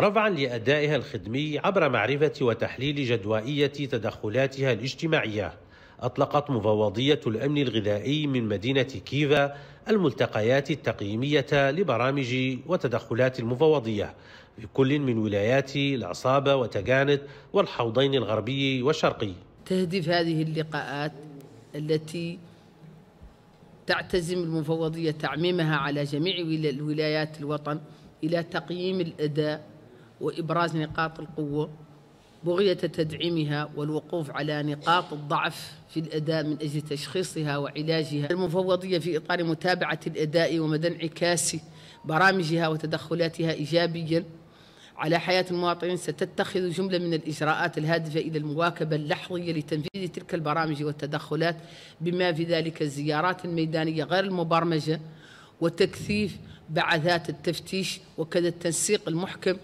رفعا لأدائها الخدمي عبر معرفة وتحليل جدوائية تدخلاتها الاجتماعية أطلقت مفوضية الأمن الغذائي من مدينة كيفا الملتقيات التقييمية لبرامج وتدخلات المفوضية بكل من ولايات العصابة وتجانت والحوضين الغربي والشرقي تهدف هذه اللقاءات التي تعتزم المفوضية تعميمها على جميع ولايات الوطن إلى تقييم الأداء وإبراز نقاط القوة بغية تدعيمها والوقوف على نقاط الضعف في الأداء من أجل تشخيصها وعلاجها المفوضية في إطار متابعة الأداء ومدى انعكاس برامجها وتدخلاتها إيجابيا على حياة المواطنين ستتخذ جملة من الإجراءات الهادفة إلى المواكبة اللحظية لتنفيذ تلك البرامج والتدخلات بما في ذلك الزيارات الميدانية غير المبرمجة وتكثيف بعثات التفتيش وكذا التنسيق المحكم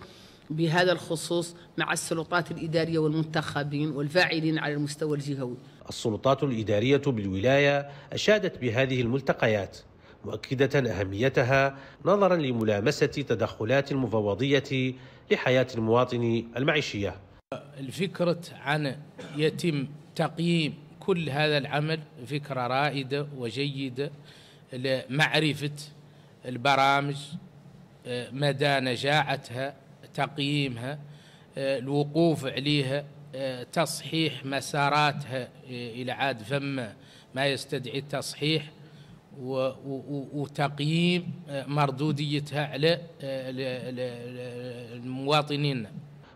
بهذا الخصوص مع السلطات الإدارية والمنتخبين والفاعلين على المستوى الجهوي السلطات الإدارية بالولاية أشادت بهذه الملتقيات مؤكدة أهميتها نظرا لملامسة تدخلات المفوضية لحياة المواطن المعيشية الفكرة عن يتم تقييم كل هذا العمل فكرة رائدة وجيدة لمعرفة البرامج آه، مدى نجاعتها تقييمها آه، الوقوف عليها آه، تصحيح مساراتها آه، الى عاد فما ما يستدعي التصحيح وتقييم مردوديتها على المواطنين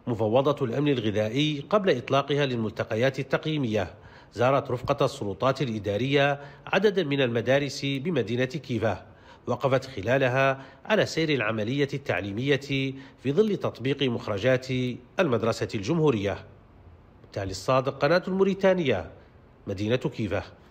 مفوضة الأمن الغذائي قبل إطلاقها للملتقيات التقييمية زارت رفقة السلطات الإدارية عددا من المدارس بمدينة كيفا وقفت خلالها على سير العملية التعليمية في ظل تطبيق مخرجات المدرسة الجمهورية تالي الصادق قناة الموريتانية مدينة كيفة